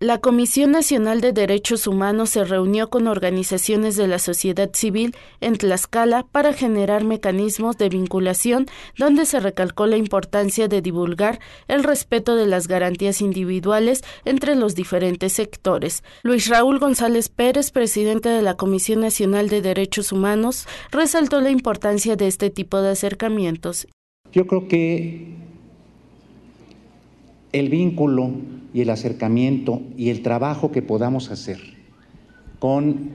La Comisión Nacional de Derechos Humanos se reunió con organizaciones de la sociedad civil en Tlaxcala para generar mecanismos de vinculación donde se recalcó la importancia de divulgar el respeto de las garantías individuales entre los diferentes sectores. Luis Raúl González Pérez, presidente de la Comisión Nacional de Derechos Humanos, resaltó la importancia de este tipo de acercamientos. Yo creo que el vínculo y el acercamiento y el trabajo que podamos hacer con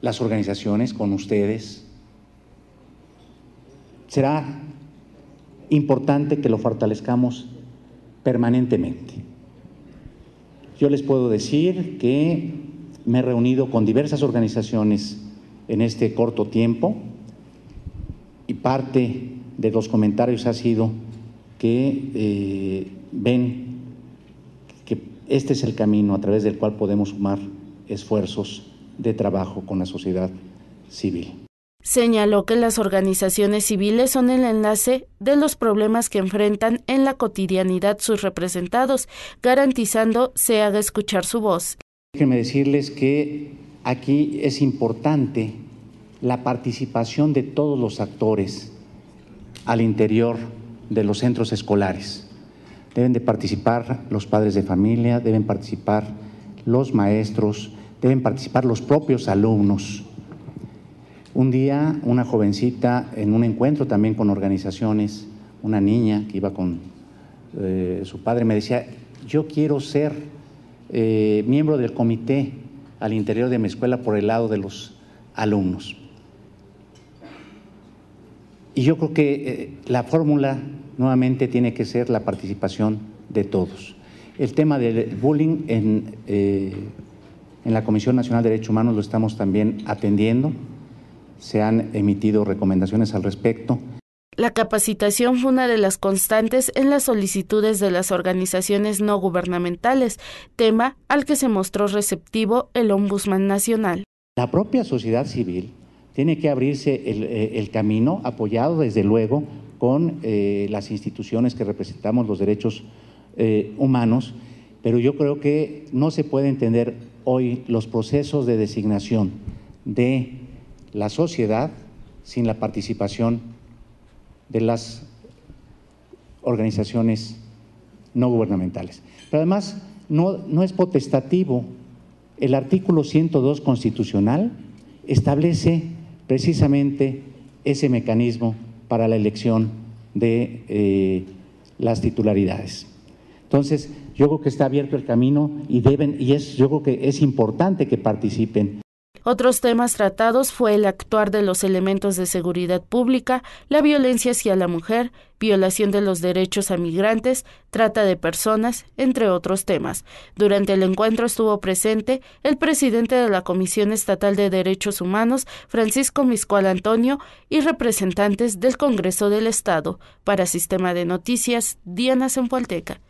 las organizaciones, con ustedes, será importante que lo fortalezcamos permanentemente. Yo les puedo decir que me he reunido con diversas organizaciones en este corto tiempo y parte de los comentarios ha sido que eh, ven este es el camino a través del cual podemos sumar esfuerzos de trabajo con la sociedad civil. Señaló que las organizaciones civiles son el enlace de los problemas que enfrentan en la cotidianidad sus representados, garantizando se haga escuchar su voz. Déjenme decirles que aquí es importante la participación de todos los actores al interior de los centros escolares deben de participar los padres de familia, deben participar los maestros, deben participar los propios alumnos. Un día una jovencita en un encuentro también con organizaciones, una niña que iba con eh, su padre me decía, yo quiero ser eh, miembro del comité al interior de mi escuela por el lado de los alumnos. Y yo creo que eh, la fórmula nuevamente tiene que ser la participación de todos. El tema del bullying en, eh, en la Comisión Nacional de Derechos Humanos lo estamos también atendiendo. Se han emitido recomendaciones al respecto. La capacitación fue una de las constantes en las solicitudes de las organizaciones no gubernamentales, tema al que se mostró receptivo el Ombudsman Nacional. La propia sociedad civil tiene que abrirse eh, el, camino, apoyado desde luego con eh, las instituciones que representamos los derechos eh, humanos, pero yo creo que no se puede entender hoy los procesos de designación de la sociedad sin la participación de las organizaciones no gubernamentales. Pero además, no es potestativo. El artículo 102 constitucional establece precisamente ese mecanismo para la elección de eh, las titularidades. Entonces, yo creo que está abierto el camino y deben, y es, yo creo que es importante que participen. Otros temas tratados fue el actuar de los elementos de seguridad pública, la violencia hacia la mujer, violación de los derechos a migrantes, trata de personas, entre otros temas. Durante el encuentro estuvo presente el presidente de la Comisión Estatal de Derechos Humanos, Francisco Miscual Antonio, y representantes del Congreso del Estado. Para Sistema de Noticias, Diana Zempualteca.